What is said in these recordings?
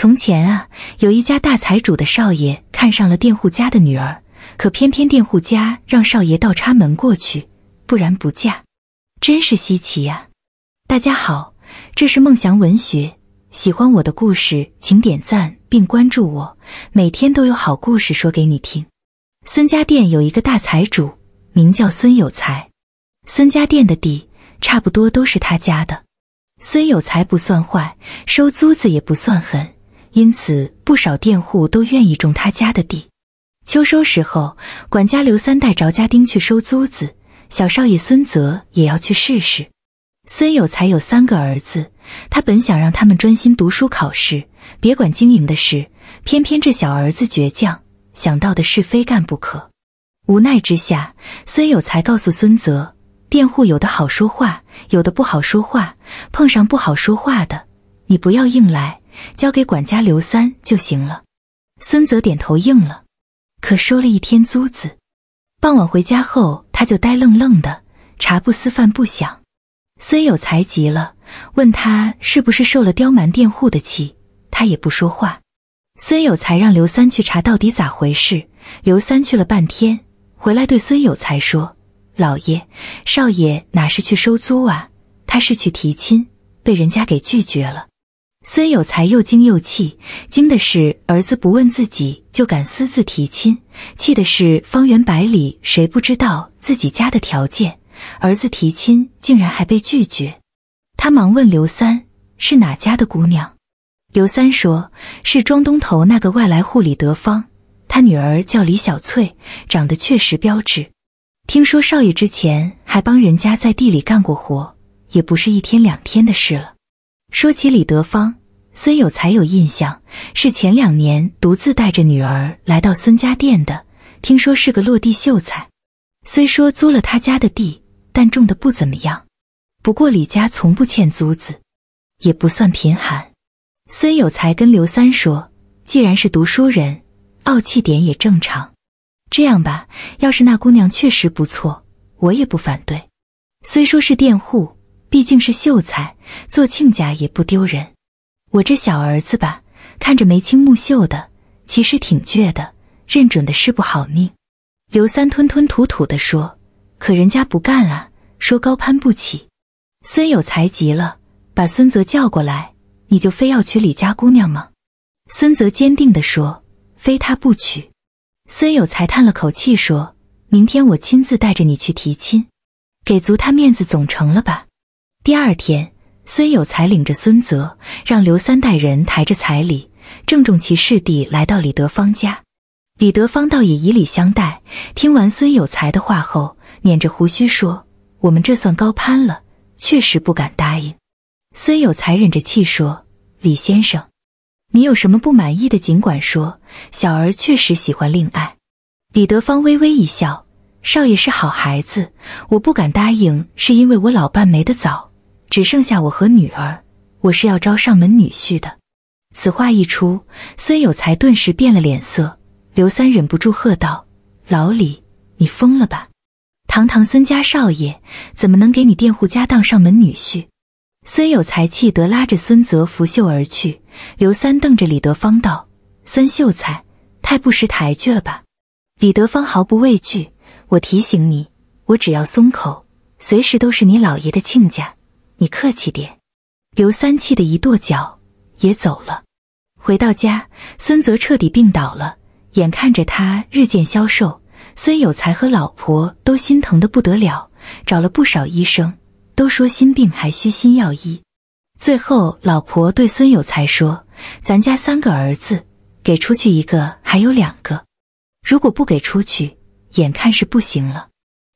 从前啊，有一家大财主的少爷看上了佃户家的女儿，可偏偏佃户家让少爷倒插门过去，不然不嫁，真是稀奇呀。大家好，这是梦祥文学，喜欢我的故事请点赞并关注我，每天都有好故事说给你听。孙家店有一个大财主，名叫孙有才，孙家店的地差不多都是他家的。孙有才不算坏，收租子也不算狠。因此，不少佃户都愿意种他家的地。秋收时候，管家刘三带着家丁去收租子，小少爷孙泽也要去试试。孙有才有三个儿子，他本想让他们专心读书考试，别管经营的事，偏偏这小儿子倔强，想到的是非干不可。无奈之下，孙有才告诉孙泽：佃户有的好说话，有的不好说话，碰上不好说话的，你不要硬来。交给管家刘三就行了。孙泽点头应了，可收了一天租子，傍晚回家后，他就呆愣愣的，茶不思饭不想。孙有才急了，问他是不是受了刁蛮佃户的气，他也不说话。孙有才让刘三去查到底咋回事。刘三去了半天，回来对孙有才说：“老爷，少爷哪是去收租啊，他是去提亲，被人家给拒绝了。”孙有才又惊又气，惊的是儿子不问自己就敢私自提亲，气的是方圆百里谁不知道自己家的条件，儿子提亲竟然还被拒绝。他忙问刘三是哪家的姑娘。刘三说是庄东头那个外来户李德芳，他女儿叫李小翠，长得确实标致。听说少爷之前还帮人家在地里干过活，也不是一天两天的事了。说起李德芳，孙有才有印象，是前两年独自带着女儿来到孙家店的。听说是个落地秀才，虽说租了他家的地，但种的不怎么样。不过李家从不欠租子，也不算贫寒。孙有才跟刘三说：“既然是读书人，傲气点也正常。这样吧，要是那姑娘确实不错，我也不反对。虽说是佃户。”毕竟是秀才，做亲家也不丢人。我这小儿子吧，看着眉清目秀的，其实挺倔的，认准的事不好命。”刘三吞吞吐吐地说：“可人家不干啊，说高攀不起。”孙有才急了，把孙泽叫过来：“你就非要娶李家姑娘吗？”孙泽坚定地说：“非她不娶。”孙有才叹了口气说：“明天我亲自带着你去提亲，给足她面子总成了吧？”第二天，孙有才领着孙泽，让刘三代人抬着彩礼，郑重其事地来到李德芳家。李德芳倒也以礼相待。听完孙有才的话后，捻着胡须说：“我们这算高攀了，确实不敢答应。”孙有才忍着气说：“李先生，你有什么不满意的，尽管说。小儿确实喜欢令爱。”李德芳微微一笑：“少爷是好孩子，我不敢答应，是因为我老伴没得早。”只剩下我和女儿，我是要招上门女婿的。此话一出，孙有才顿时变了脸色。刘三忍不住喝道：“老李，你疯了吧？堂堂孙家少爷，怎么能给你佃户家当上门女婿？”孙有才气得拉着孙泽拂袖而去。刘三瞪着李德芳道：“孙秀才，太不识抬举了吧？”李德芳毫不畏惧：“我提醒你，我只要松口，随时都是你老爷的亲家。”你客气点，刘三气得一跺脚，也走了。回到家，孙泽彻底病倒了，眼看着他日渐消瘦，孙有才和老婆都心疼的不得了，找了不少医生，都说心病还需心药医。最后，老婆对孙有才说：“咱家三个儿子，给出去一个，还有两个，如果不给出去，眼看是不行了。”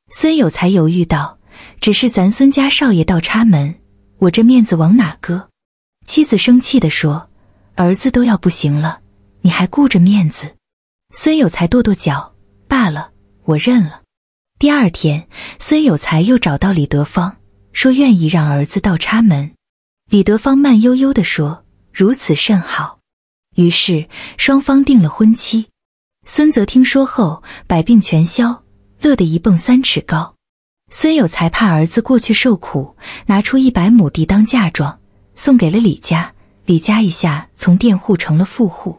孙有才犹豫道。只是咱孙家少爷倒插门，我这面子往哪搁？妻子生气地说：“儿子都要不行了，你还顾着面子？”孙有才跺跺脚，罢了，我认了。第二天，孙有才又找到李德芳，说愿意让儿子倒插门。李德芳慢悠悠地说：“如此甚好。”于是双方定了婚期。孙泽听说后，百病全消，乐得一蹦三尺高。孙有才怕儿子过去受苦，拿出一百亩地当嫁妆，送给了李家。李家一下从佃户成了富户。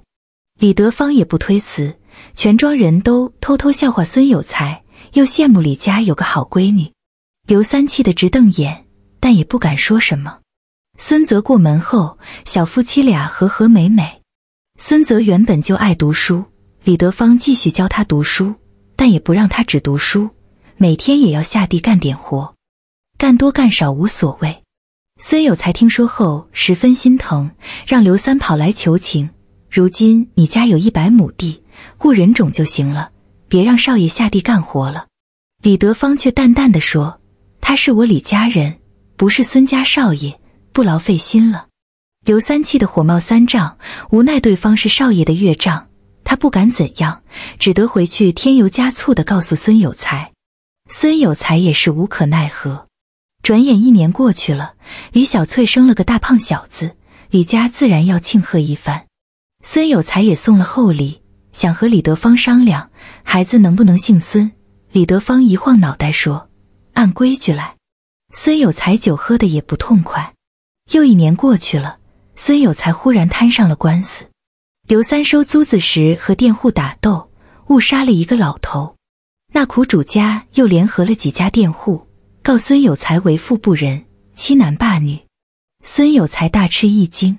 李德芳也不推辞，全庄人都偷偷笑话孙有才，又羡慕李家有个好闺女。刘三气得直瞪眼，但也不敢说什么。孙泽过门后，小夫妻俩和和美美。孙泽原本就爱读书，李德芳继续教他读书，但也不让他只读书。每天也要下地干点活，干多干少无所谓。孙有才听说后十分心疼，让刘三跑来求情。如今你家有一百亩地，雇人种就行了，别让少爷下地干活了。李德芳却淡淡的说：“他是我李家人，不是孙家少爷，不劳费心了。”刘三气得火冒三丈，无奈对方是少爷的岳丈，他不敢怎样，只得回去添油加醋的告诉孙有才。孙有才也是无可奈何。转眼一年过去了，李小翠生了个大胖小子，李家自然要庆贺一番。孙有才也送了厚礼，想和李德芳商量孩子能不能姓孙。李德芳一晃脑袋说：“按规矩来。”孙有才酒喝的也不痛快。又一年过去了，孙有才忽然摊上了官司。刘三收租子时和佃户打斗，误杀了一个老头。那苦主家又联合了几家佃户，告孙有才为富不仁，欺男霸女。孙有才大吃一惊，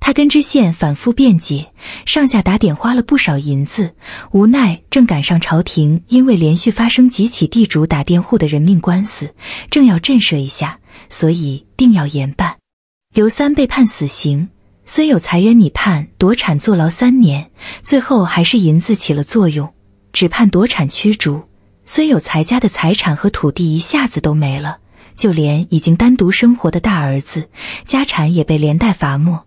他跟知县反复辩解，上下打点花了不少银子。无奈正赶上朝廷因为连续发生几起地主打佃户的人命官司，正要震慑一下，所以定要严办。刘三被判死刑，孙有才冤你判夺产坐牢三年，最后还是银子起了作用。只盼夺产驱逐，孙有才家的财产和土地一下子都没了，就连已经单独生活的大儿子家产也被连带罚没。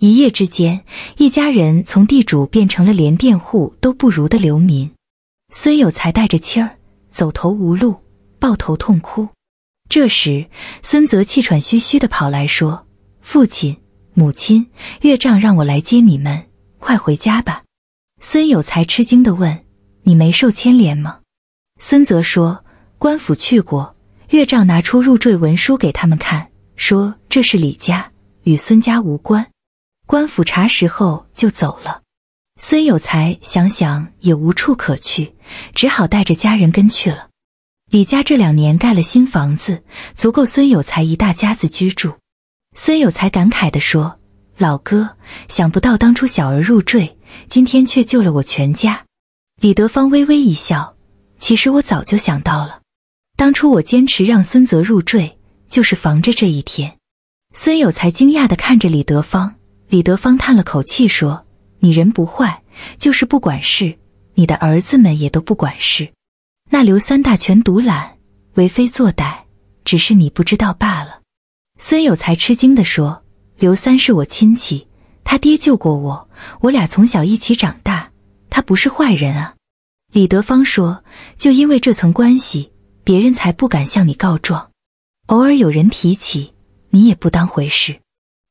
一夜之间，一家人从地主变成了连佃户都不如的流民。孙有才带着妻儿走投无路，抱头痛哭。这时，孙泽气喘吁吁的跑来说：“父亲，母亲，岳丈让我来接你们，快回家吧。”孙有才吃惊的问。你没受牵连吗？孙泽说：“官府去过，岳丈拿出入赘文书给他们看，说这是李家与孙家无关。官府查实后就走了。”孙有才想想也无处可去，只好带着家人跟去了。李家这两年盖了新房子，足够孙有才一大家子居住。孙有才感慨地说：“老哥，想不到当初小儿入赘，今天却救了我全家。”李德芳微微一笑，其实我早就想到了。当初我坚持让孙泽入赘，就是防着这一天。孙有才惊讶地看着李德芳，李德芳叹了口气说：“你人不坏，就是不管事。你的儿子们也都不管事，那刘三大权独揽，为非作歹，只是你不知道罢了。”孙有才吃惊地说：“刘三是我亲戚，他爹救过我，我俩从小一起长大。”他不是坏人啊，李德芳说：“就因为这层关系，别人才不敢向你告状。偶尔有人提起，你也不当回事。”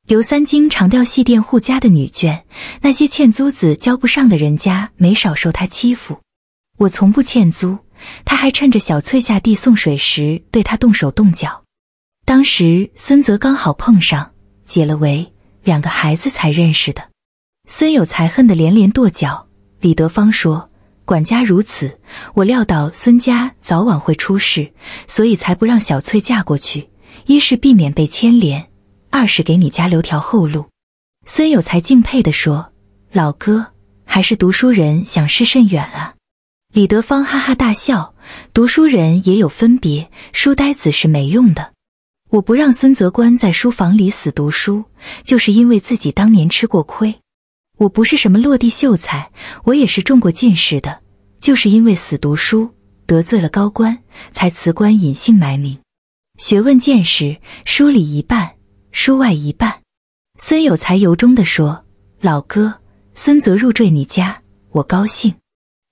刘三经常调戏店户家的女眷，那些欠租子交不上的人家没少受他欺负。我从不欠租，他还趁着小翠下地送水时对他动手动脚。当时孙泽刚好碰上，解了围。两个孩子才认识的。孙有才恨得连连跺脚。李德芳说：“管家如此，我料到孙家早晚会出事，所以才不让小翠嫁过去。一是避免被牵连，二是给你家留条后路。”孙有才敬佩地说：“老哥，还是读书人想事甚远啊！”李德芳哈哈大笑：“读书人也有分别，书呆子是没用的。我不让孙泽官在书房里死读书，就是因为自己当年吃过亏。”我不是什么落地秀才，我也是中过进士的，就是因为死读书得罪了高官，才辞官隐姓埋名。学问见识，书里一半，书外一半。孙有才由衷地说：“老哥，孙泽入赘你家，我高兴。”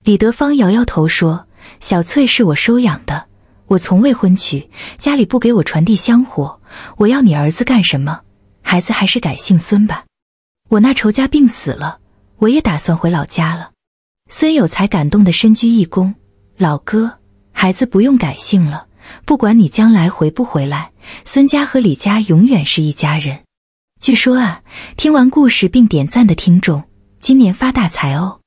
李德芳摇摇头说：“小翠是我收养的，我从未婚娶，家里不给我传递香火，我要你儿子干什么？孩子还是改姓孙吧。”我那仇家病死了，我也打算回老家了。孙有才感动的深鞠一躬：“老哥，孩子不用改姓了，不管你将来回不回来，孙家和李家永远是一家人。”据说啊，听完故事并点赞的听众，今年发大财哦。